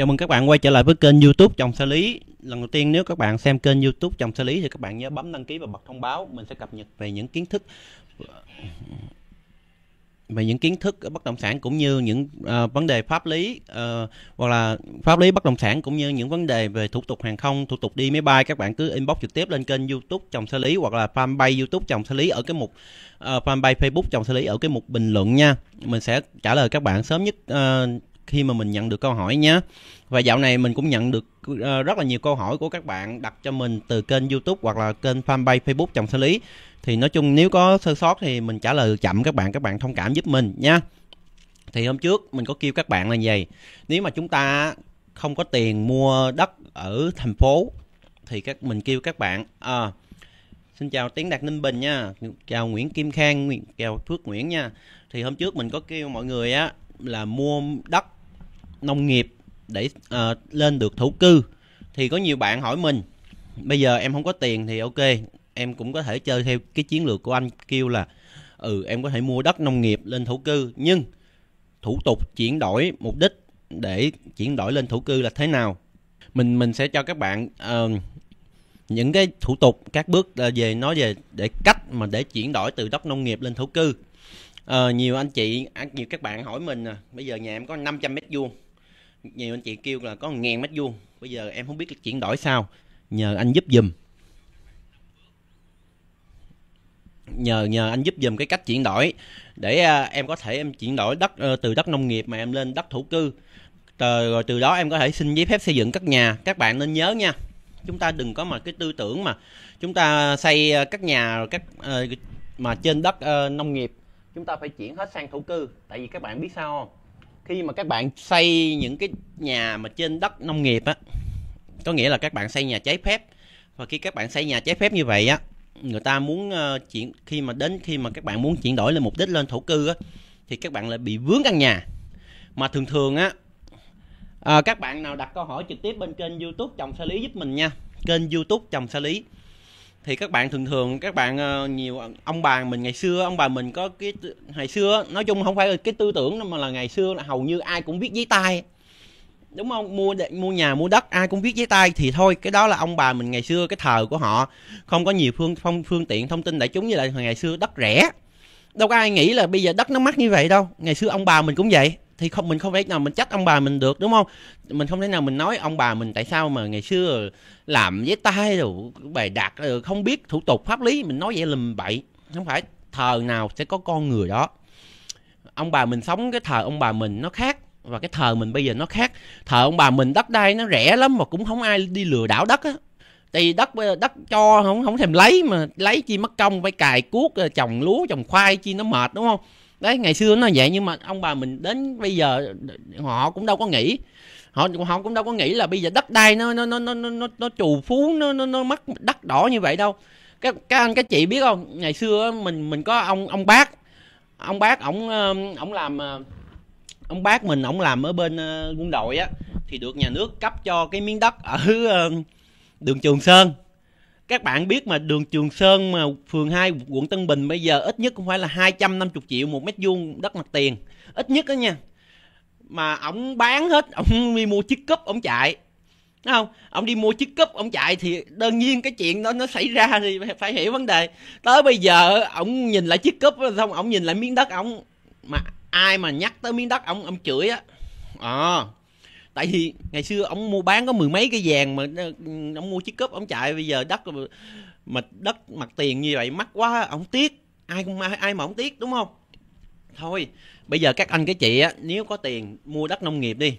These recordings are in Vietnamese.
Chào mừng các bạn quay trở lại với kênh YouTube Trồng Xe Lý. Lần đầu tiên nếu các bạn xem kênh YouTube Trồng Xe Lý thì các bạn nhớ bấm đăng ký và bật thông báo, mình sẽ cập nhật về những kiến thức về những kiến thức bất động sản cũng như những uh, vấn đề pháp lý uh, hoặc là pháp lý bất động sản cũng như những vấn đề về thủ tục hàng không, thủ tục đi máy bay các bạn cứ inbox trực tiếp lên kênh YouTube Trồng Xe Lý hoặc là fanpage YouTube Trồng Xe Lý ở cái mục uh, fanpage Facebook Trồng Xe Lý ở cái mục bình luận nha. Mình sẽ trả lời các bạn sớm nhất uh, khi mà mình nhận được câu hỏi nhé và dạo này mình cũng nhận được ờ, rất là nhiều câu hỏi của các bạn đặt cho mình từ kênh youtube hoặc là kênh fanpage facebook chồng xử lý thì nói chung nếu có sơ sót thì mình trả lời chậm các bạn các bạn thông cảm giúp mình nha thì hôm trước mình có kêu các bạn là gì nếu mà chúng ta không có tiền mua đất ở thành phố thì các mình kêu các bạn à, xin chào tiến đạt ninh bình nha chào nguyễn kim khang chào phước nguyễn nha thì hôm trước mình có kêu mọi người á là mua đất nông nghiệp để uh, lên được thổ cư thì có nhiều bạn hỏi mình bây giờ em không có tiền thì ok em cũng có thể chơi theo cái chiến lược của anh kêu là ừ em có thể mua đất nông nghiệp lên thổ cư nhưng thủ tục chuyển đổi mục đích để chuyển đổi lên thổ cư là thế nào mình mình sẽ cho các bạn uh, những cái thủ tục các bước ờ, về nói về để cách mà để chuyển đổi từ đất nông nghiệp lên thổ cư Ờ, nhiều anh chị, à, nhiều các bạn hỏi mình à, bây giờ nhà em có 500 mét vuông. Nhiều anh chị kêu là có ngàn mét vuông. Bây giờ em không biết chuyển đổi sao. Nhờ anh giúp dùm. Nhờ nhờ anh giúp dùm cái cách chuyển đổi để à, em có thể em chuyển đổi đất à, từ đất nông nghiệp mà em lên đất thổ cư. Từ, rồi từ đó em có thể xin giấy phép xây dựng các nhà. Các bạn nên nhớ nha. Chúng ta đừng có mà cái tư tưởng mà chúng ta xây ờ, các nhà các ờ, mà trên đất à, nông nghiệp chúng ta phải chuyển hết sang thổ cư tại vì các bạn biết sao không khi mà các bạn xây những cái nhà mà trên đất nông nghiệp á có nghĩa là các bạn xây nhà trái phép và khi các bạn xây nhà trái phép như vậy á người ta muốn uh, chuyển khi mà đến khi mà các bạn muốn chuyển đổi lên mục đích lên thổ cư á thì các bạn lại bị vướng căn nhà mà thường thường á à, các bạn nào đặt câu hỏi trực tiếp bên kênh youtube chồng sa lý giúp mình nha kênh youtube chồng sa lý thì các bạn thường thường các bạn ờ, nhiều ông bà mình ngày xưa ông bà mình có cái ngày xưa nói chung không phải là cái tư tưởng mà là ngày xưa là hầu như ai cũng biết giấy tay đúng không mua mua nhà mua đất ai cũng biết giấy tay thì thôi cái đó là ông bà mình ngày xưa cái thời của họ không có nhiều phương phương, phương tiện thông tin đại chúng như là ngày xưa đất rẻ đâu có ai nghĩ là bây giờ đất nó mắc như vậy đâu ngày xưa ông bà mình cũng vậy thì không mình không thể nào mình trách ông bà mình được đúng không mình không thể nào mình nói ông bà mình tại sao mà ngày xưa làm với tay rồi bày đặt không biết thủ tục pháp lý mình nói vậy lùm bậy không phải thờ nào sẽ có con người đó ông bà mình sống cái thờ ông bà mình nó khác và cái thờ mình bây giờ nó khác thờ ông bà mình đất đai nó rẻ lắm mà cũng không ai đi lừa đảo đất á thì đất đất cho không không thèm lấy mà lấy chi mất công phải cài cuốc ờ, trồng lúa trồng khoai chi nó mệt đúng không đấy ngày xưa nó vậy nhưng mà ông bà mình đến bây giờ họ cũng đâu có nghĩ họ họ cũng đâu có nghĩ là bây giờ đất đai nó nó nó nó nó, nó trù phú nó nó nó mất đất đỏ như vậy đâu các các anh các chị biết không ngày xưa mình mình có ông ông bác ông bác ổng ổng làm ờ, ông bác mình ổng làm ở bên ờ, quân đội á thì được nhà nước cấp cho cái miếng đất ở đường Trường Sơn các bạn biết mà đường Trường Sơn mà phường 2 quận Tân Bình bây giờ ít nhất cũng phải là 250 triệu một mét vuông đất mặt tiền ít nhất đó nha mà ổng bán hết ổng đi mua chiếc cúp ổng chạy Đúng không ông đi mua chiếc cúp ông chạy thì đương nhiên cái chuyện đó nó xảy ra thì phải hiểu vấn đề tới bây giờ ông nhìn lại chiếc cúp xong ông nhìn lại miếng đất ông mà ai mà nhắc tới miếng đất ông ông chửi á ờ à, tại vì ngày xưa ông mua bán có mười mấy cái vàng mà ờ, ông mua chiếc cúp ông chạy bây giờ đất mà đất mặt tiền như vậy mắc quá ông tiếc ai cũng ai mà ông tiếc đúng không thôi bây giờ các anh các chị á nếu có tiền mua đất nông nghiệp đi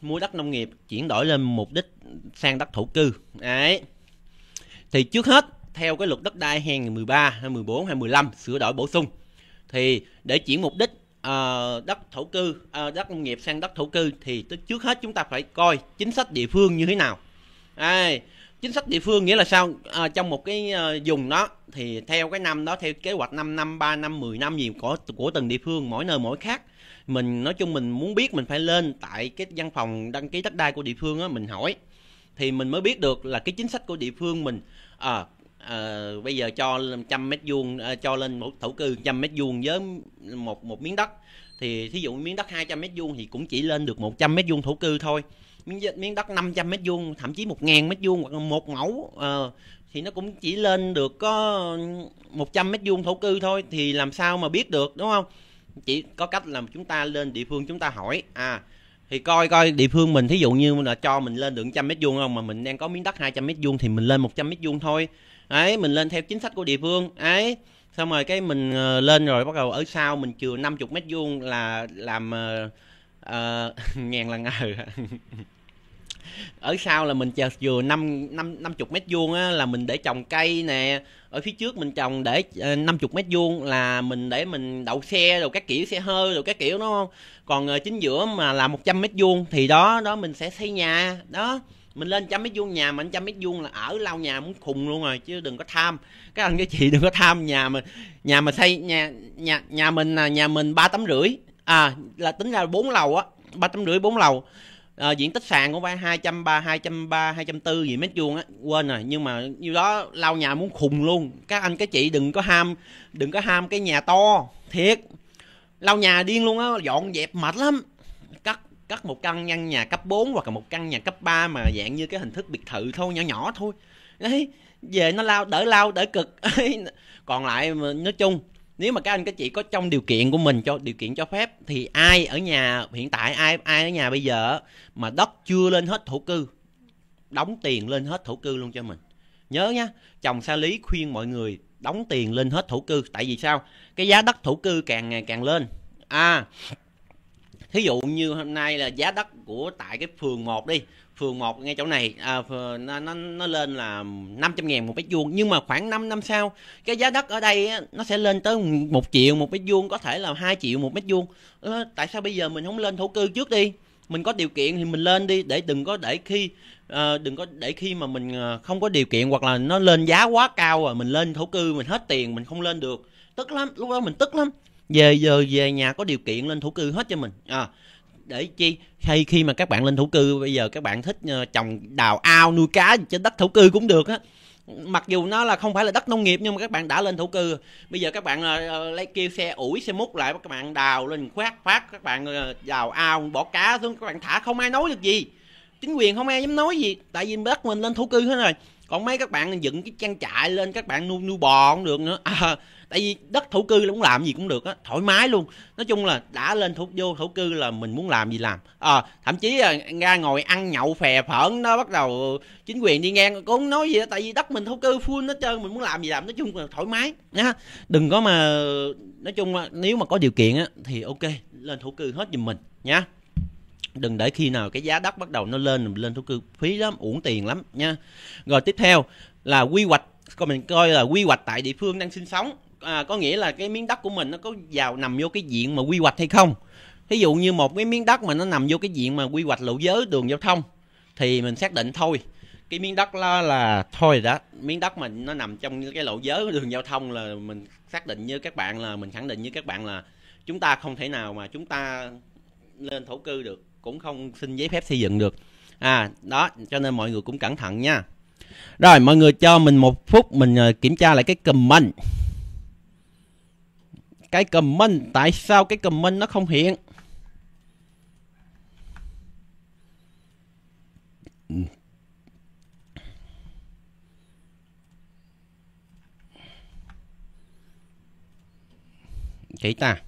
mua đất nông nghiệp chuyển đổi lên mục đích sang đất thổ cư đấy thì trước hết theo cái luật đất đai 2013 hay 14 hay 15 sửa đổi bổ sung thì để chuyển mục đích Ờ, đất thổ cư ờ, đất nông nghiệp sang đất thổ cư thì trước hết chúng ta phải coi chính sách địa phương như thế nào chính sách địa phương nghĩa là sao ờ, trong một cái vùng đó thì theo cái năm đó theo kế hoạch 5 năm 3 năm 10 năm gì của của từng địa phương mỗi nơi mỗi khác mình nói chung mình muốn biết mình phải lên tại cái văn phòng đăng ký đất đai của địa phương á mình hỏi thì mình mới biết được là cái chính sách của địa phương mình à, à, bây giờ cho trăm mét vuông à, cho lên một thổ cư trăm mét vuông với một một miếng đất thì thí dụ miếng đất 200 mét vuông thì cũng chỉ lên được 100 mét vuông thổ cư thôi miếng miếng đất 500 mét vuông thậm chí 1.000 mét vuông hoặc là một mẫu uh, thì nó cũng chỉ lên được có 100 mét vuông thổ cư thôi thì làm sao mà biết được đúng không chỉ có cách là chúng ta lên địa phương chúng ta hỏi à thì coi coi địa phương mình thí dụ như là cho mình lên được trăm mét vuông không mà mình đang có miếng đất 200 mét vuông thì mình lên 100 mét vuông thôi ấy mình lên theo chính sách của địa phương ấy xong rồi cái mình ờ, lên rồi bắt đầu ở sau mình chừa 50 mét vuông là làm uh, ngàn lần ờ, ờ ở sau là mình chờ vừa năm năm năm chục mét vuông á là mình để trồng cây nè ở phía trước mình trồng để ờ, năm chục mét vuông là mình để mình đậu xe rồi các kiểu xe hơi rồi các kiểu đúng không còn chính giữa mà là một trăm mét vuông thì đó đó mình sẽ xây nhà đó mình lên trăm mét vuông nhà mà anh trăm mét vuông là ở lau nhà muốn khùng luôn rồi chứ đừng có tham các anh các chị đừng có tham nhà mà nhà mà xây nhà nhà nhà mình là nhà mình ba tấm rưỡi à là tính ra bốn lầu á ba tấm rưỡi bốn lầu à, diện tích sàn của ba hai trăm ba hai trăm ba hai trăm bốn gì mét vuông á quên rồi nhưng mà như đó lau nhà muốn khùng luôn các anh các chị đừng có ham đừng có ham cái nhà to thiệt lau nhà điên luôn á dọn dẹp mệt lắm cất một căn căn nhà cấp 4 hoặc là một căn nhà cấp 3 mà dạng như cái hình thức biệt thự thôi nhỏ nhỏ thôi đấy về nó lao đỡ lao đỡ cực còn lại mà nói chung nếu mà các anh các chị có trong điều kiện của mình cho điều kiện cho phép thì ai ở nhà hiện tại ai ai ở nhà bây giờ mà đất chưa lên hết thổ cư đóng tiền lên hết thổ cư luôn cho mình nhớ nhá chồng xa lý khuyên mọi người đóng tiền lên hết thổ cư tại vì sao cái giá đất thổ cư càng ngày càng lên à thí dụ như hôm nay là giá đất của tại cái phường 1 đi phường 1 ngay chỗ này à, nó, nó nó lên là 500 ngàn một mét vuông nhưng mà khoảng 5 năm sau cái giá đất ở đây nó sẽ lên tới một triệu một mét vuông có thể là 2 triệu một mét vuông à, tại sao bây giờ mình không lên thổ cư trước đi mình có điều kiện thì mình lên đi để đừng có để khi uh, đừng có để khi mà mình ờ, không có điều kiện hoặc là nó lên giá quá cao rồi mình lên thổ cư mình hết tiền mình không lên được tức lắm lúc đó mình tức lắm về giờ về nhà có điều kiện lên thổ cư hết cho mình à, để chi hay khi mà các bạn lên thổ cư bây giờ các bạn thích ờ, trồng đào ao nuôi cá trên đất thổ cư cũng được á mặc dù nó là không phải là đất nông nghiệp nhưng mà các bạn đã lên thổ cư bây giờ các bạn uh, lấy kêu xe ủi xe múc lại các bạn đào lên khoát phát các bạn uh, đào ao bỏ cá xuống các bạn thả không ai nói được gì chính quyền không ai dám nói gì tại vì đất mình lên thổ cư hết rồi còn mấy các bạn dựng cái trang trại lên các bạn nuôi nuôi bò cũng được nữa à, tại vì đất thổ cư là cũng làm gì cũng được á thoải mái luôn nói chung là đã lên thổ vô thổ cư là mình muốn làm gì làm à, thậm chí là ra ngồi ăn nhậu phè phởn nó bắt đầu chính quyền đi ngang cũng nói gì đó tại vì đất mình thổ cư full hết trơn mình muốn làm gì làm nói chung là thoải mái nhá đừng có mà nói chung là nếu mà có điều kiện á thì ok lên thổ cư hết giùm mình nhá đừng để khi nào cái giá đất bắt đầu nó lên lên thổ cư phí lắm uổng tiền lắm nha rồi tiếp theo là quy hoạch còn mình coi là quy hoạch tại địa phương đang sinh sống à, có nghĩa là cái miếng đất của mình nó có vào nằm vô cái diện mà quy hoạch hay không Ví dụ như một cái miếng đất mà nó nằm vô cái diện mà quy hoạch lộ giới đường giao thông thì mình xác định thôi cái miếng đất đó là thôi đó miếng đất mình nó nằm trong cái lộ giới đường giao thông là mình xác định như các bạn là mình khẳng định như các bạn là chúng ta không thể nào mà chúng ta lên thổ cư được cũng không xin giấy phép xây dựng được à đó cho nên mọi người cũng cẩn thận nha rồi mọi người cho mình một phút mình ờ, kiểm tra lại cái comment cái comment tại sao cái comment nó không hiện kỹ ta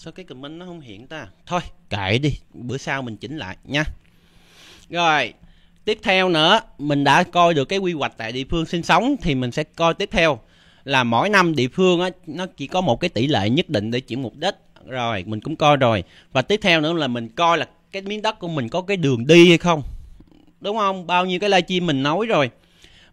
sao cái comment nó không hiện ta thôi kệ đi bữa sau mình chỉnh lại nha rồi tiếp theo nữa mình đã coi được cái quy hoạch tại địa phương sinh sống thì mình sẽ coi tiếp theo là mỗi năm địa phương á, nó chỉ có một cái tỷ lệ nhất định để chuyển mục đích rồi mình cũng coi rồi và tiếp theo nữa là mình coi là cái miếng đất của mình có cái đường đi hay không đúng không bao nhiêu cái livestream mình nói rồi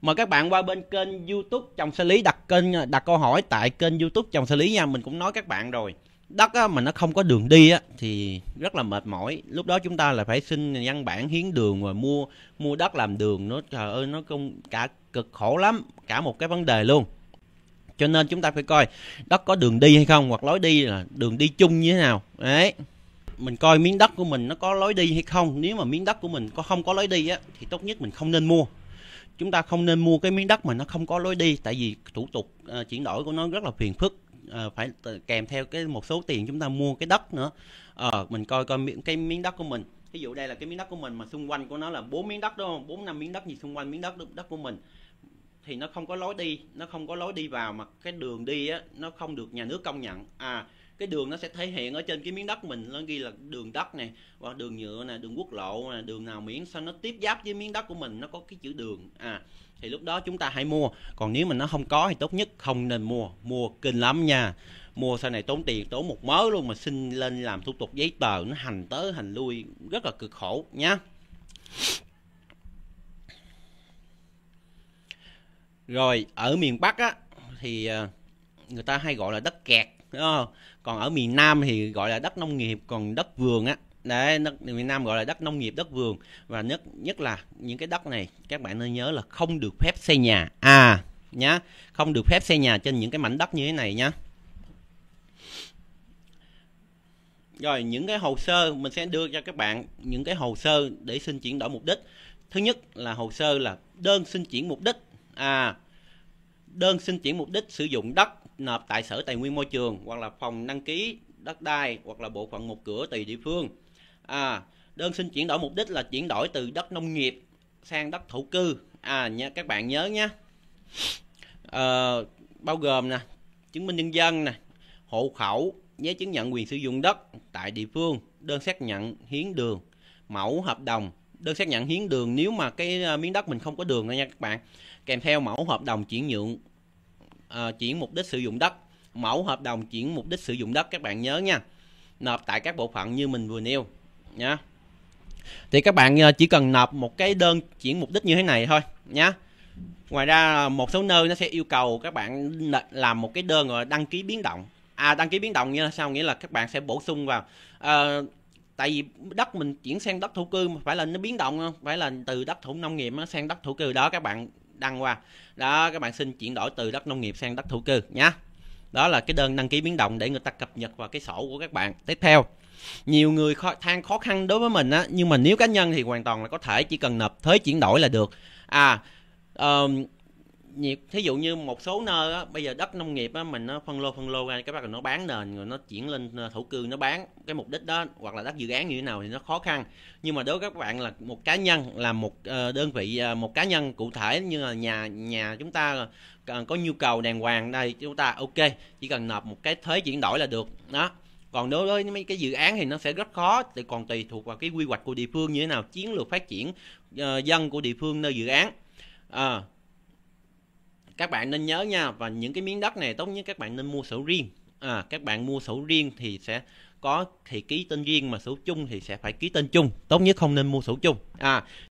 mà các bạn qua bên kênh youtube chồng xử lý đặt kênh đặt câu hỏi tại kênh youtube chồng xử lý nha mình cũng nói các bạn rồi đất á, mà nó không có đường đi á, thì rất là mệt mỏi lúc đó chúng ta là phải xin văn bản hiến đường rồi mua mua đất làm đường nó trời ơi nó công cả cực khổ lắm cả một cái vấn đề luôn cho nên chúng ta phải coi đất có đường đi hay không hoặc lối đi là đường đi chung như thế nào đấy mình coi miếng đất của mình nó có lối đi hay không nếu mà miếng đất của mình có không có lối đi á thì tốt nhất mình không nên mua chúng ta không nên mua cái miếng đất mà nó không có lối đi tại vì thủ tục uh, chuyển đổi của nó rất là phiền phức Ờ, phải kèm theo cái một số tiền chúng ta mua cái đất nữa ờ mình coi coi miếng, cái miếng đất của mình ví dụ đây là cái miếng đất của mình mà xung quanh của nó là bốn miếng đất đúng không bốn năm miếng đất gì xung quanh miếng đất đất của mình thì nó không có lối đi nó không có lối đi vào mà cái đường đi á nó không được nhà nước công nhận à cái đường nó sẽ thể hiện ở trên cái miếng đất mình nó ghi là đường đất này hoặc đường nhựa này đường quốc lộ này đường nào miễn sao nó tiếp giáp với miếng đất của mình nó có cái chữ đường à thì lúc đó chúng ta hãy mua còn nếu mà nó không có thì tốt nhất không nên mua mua kinh lắm nha mua sau này tốn tiền tốn một mớ luôn mà xin lên làm thủ tục giấy tờ nó hành tới hành lui rất là cực khổ nhá rồi ở miền bắc á thì à, người ta hay gọi là đất kẹt đó. Ờ, còn ở miền Nam thì gọi là đất nông nghiệp còn đất vườn á đấy đất miền Nam gọi là đất nông nghiệp đất vườn và nhất nhất là những cái đất này các bạn nên nhớ là không được phép xây nhà à nhá không được phép xây nhà trên những cái mảnh đất như thế này nhá rồi những cái hồ sơ mình sẽ đưa cho các bạn những cái hồ sơ để xin chuyển đổi mục đích thứ nhất là hồ sơ là đơn xin chuyển mục đích à đơn xin chuyển mục đích sử dụng đất nộp tại sở tài nguyên môi trường hoặc là phòng đăng ký đất đai hoặc là bộ phận một cửa tùy địa phương à, đơn xin chuyển đổi mục đích là chuyển đổi từ đất nông nghiệp sang đất thổ cư à nha các bạn nhớ nhé à, bao gồm nè chứng minh nhân dân nè hộ khẩu giấy chứng nhận quyền sử dụng đất tại địa phương đơn xác nhận hiến đường mẫu hợp đồng đơn xác nhận hiến đường nếu mà cái ờ, miếng đất mình không có đường nha các bạn kèm theo mẫu hợp đồng chuyển nhượng à, chuyển mục đích sử dụng đất mẫu hợp đồng chuyển mục đích sử dụng đất các bạn nhớ nha nộp tại các bộ phận như mình vừa nêu nhé thì các bạn ờ, chỉ cần nộp một cái đơn chuyển mục đích như thế này thôi nhé ngoài ra ờ, một số nơi nó sẽ yêu cầu các bạn làm một cái đơn rồi đăng ký biến động à đăng ký biến động như là sao nghĩa là các bạn sẽ bổ sung vào à, tại vì đất mình chuyển sang đất thổ cư phải là nó biến động không phải là từ đất thổ nông nghiệp sang đất thổ cư đó các bạn đăng qua đó các bạn xin chuyển đổi từ đất nông nghiệp sang đất thổ cư nhé đó là cái đơn đăng ký biến động để người ta cập nhật vào cái sổ của các bạn tiếp theo nhiều người khó, than khó khăn đối với mình á nhưng mà nếu cá nhân thì hoàn toàn là có thể chỉ cần nộp thuế chuyển đổi là được à um, nhiệt, thí dụ như một số nơi á, bây giờ đất nông nghiệp á, mình nó phân lô phân lô ra các bạn nó bán nền rồi nó chuyển lên ờ, thổ cư nó bán cái mục đích đó hoặc là đất dự án như thế nào thì nó khó khăn nhưng mà đối với các bạn là một cá nhân là một ờ, đơn vị ờ, một cá nhân cụ thể như là nhà nhà chúng ta có nhu cầu đàng hoàng đây chúng ta ok chỉ cần nộp một cái thuế chuyển đổi là được đó còn đối với mấy cái dự án thì nó sẽ rất khó thì còn tùy thuộc vào cái quy hoạch của địa phương như thế nào chiến lược phát triển uh, dân của địa phương nơi dự án à, các bạn nên nhớ nha và những cái miếng đất này tốt nhất các bạn nên mua sổ riêng à, các bạn mua sổ riêng thì sẽ có thì ký tên riêng mà sổ chung thì sẽ phải ký tên chung tốt nhất không nên mua sổ chung à